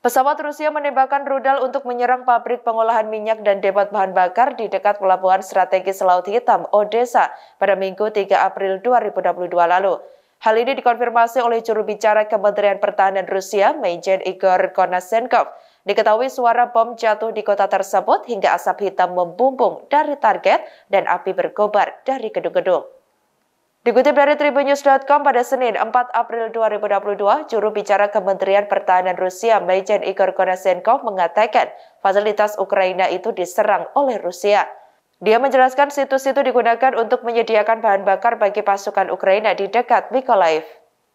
Pesawat Rusia menembakkan rudal untuk menyerang pabrik pengolahan minyak dan depot bahan bakar di dekat pelabuhan strategis Laut Hitam, Odessa, pada Minggu 3 April 2022 lalu. Hal ini dikonfirmasi oleh juru bicara Kementerian Pertahanan Rusia, Major Igor Konasenkov. Diketahui suara bom jatuh di kota tersebut hingga asap hitam membumbung dari target dan api berkobar dari gedung-gedung. Dikutip dari tribunnews.com pada Senin 4 April 2022, juru bicara Kementerian Pertahanan Rusia Mejen Igor Konasenkov mengatakan fasilitas Ukraina itu diserang oleh Rusia. Dia menjelaskan situs itu digunakan untuk menyediakan bahan bakar bagi pasukan Ukraina di dekat Mykolaiv.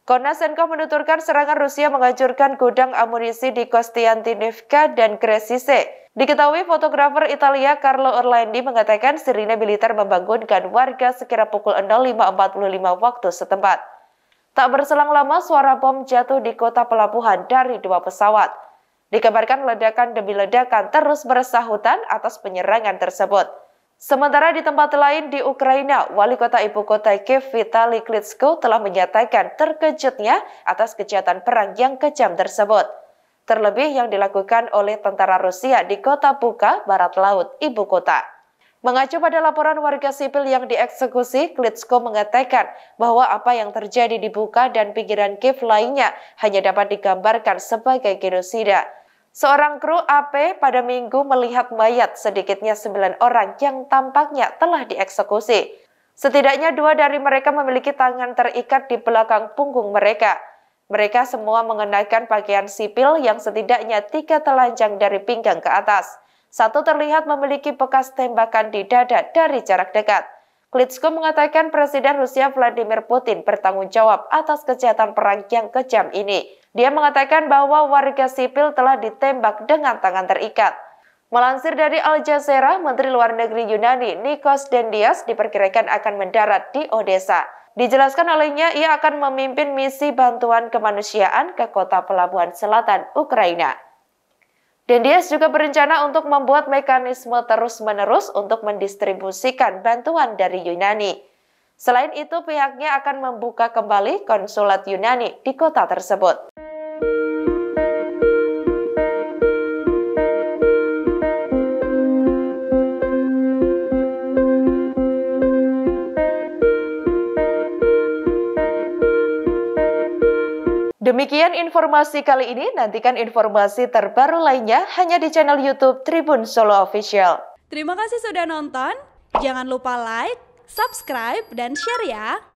Konasenkov menuturkan serangan Rusia menghancurkan gudang amunisi di Kostiantinivka dan Kresise, Diketahui fotografer Italia Carlo Orlandi mengatakan sirine militer membangunkan warga sekira pukul 05.45 waktu setempat. Tak berselang lama, suara bom jatuh di kota pelabuhan dari dua pesawat. Dikabarkan ledakan demi ledakan terus bersahutan atas penyerangan tersebut. Sementara di tempat lain di Ukraina, wali kota ibu kota Kiev Vitali Klitschko telah menyatakan terkejutnya atas kejahatan perang yang kejam tersebut terlebih yang dilakukan oleh tentara Rusia di kota Buka, barat laut, ibu kota. Mengacu pada laporan warga sipil yang dieksekusi, Klitschko mengatakan bahwa apa yang terjadi di Buka dan pinggiran Kiev lainnya hanya dapat digambarkan sebagai genosida. Seorang kru AP pada minggu melihat mayat sedikitnya sembilan orang yang tampaknya telah dieksekusi. Setidaknya dua dari mereka memiliki tangan terikat di belakang punggung mereka. Mereka semua mengenakan pakaian sipil yang setidaknya tiga telanjang dari pinggang ke atas. Satu terlihat memiliki bekas tembakan di dada dari jarak dekat. Klitschko mengatakan Presiden Rusia Vladimir Putin bertanggung jawab atas kejahatan perang yang kejam ini. Dia mengatakan bahwa warga sipil telah ditembak dengan tangan terikat. Melansir dari Al Jazeera, Menteri Luar Negeri Yunani Nikos Dendias diperkirakan akan mendarat di Odessa. Dijelaskan olehnya, ia akan memimpin misi bantuan kemanusiaan ke kota pelabuhan selatan Ukraina. Dendias juga berencana untuk membuat mekanisme terus-menerus untuk mendistribusikan bantuan dari Yunani. Selain itu, pihaknya akan membuka kembali konsulat Yunani di kota tersebut. Demikian informasi kali ini, nantikan informasi terbaru lainnya hanya di channel YouTube Tribun Solo Official. Terima kasih sudah nonton, jangan lupa like, subscribe, dan share ya!